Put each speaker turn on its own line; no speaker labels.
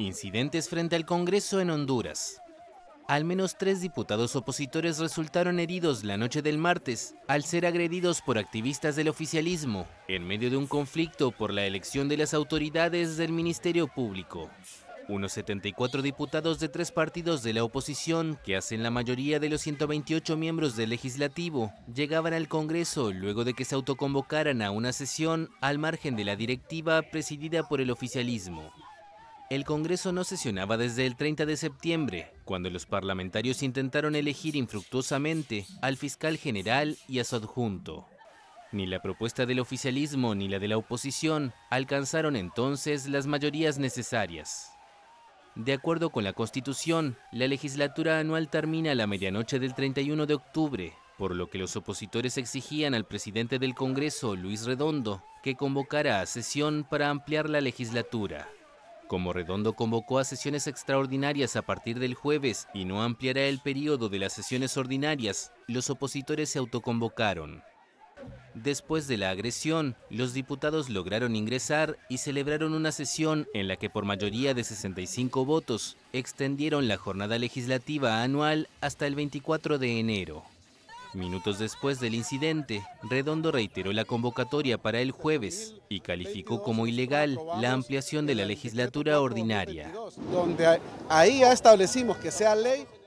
Incidentes frente al Congreso en Honduras. Al menos tres diputados opositores resultaron heridos la noche del martes al ser agredidos por activistas del oficialismo en medio de un conflicto por la elección de las autoridades del Ministerio Público. Unos 74 diputados de tres partidos de la oposición, que hacen la mayoría de los 128 miembros del legislativo, llegaban al Congreso luego de que se autoconvocaran a una sesión al margen de la directiva presidida por el oficialismo. El Congreso no sesionaba desde el 30 de septiembre, cuando los parlamentarios intentaron elegir infructuosamente al fiscal general y a su adjunto. Ni la propuesta del oficialismo ni la de la oposición alcanzaron entonces las mayorías necesarias. De acuerdo con la Constitución, la legislatura anual termina a la medianoche del 31 de octubre, por lo que los opositores exigían al presidente del Congreso, Luis Redondo, que convocara a sesión para ampliar la legislatura. Como Redondo convocó a sesiones extraordinarias a partir del jueves y no ampliará el periodo de las sesiones ordinarias, los opositores se autoconvocaron. Después de la agresión, los diputados lograron ingresar y celebraron una sesión en la que por mayoría de 65 votos extendieron la jornada legislativa anual hasta el 24 de enero. Minutos después del incidente, Redondo reiteró la convocatoria para el jueves y calificó como ilegal la ampliación de la legislatura ordinaria.
Donde ahí ya establecimos que sea ley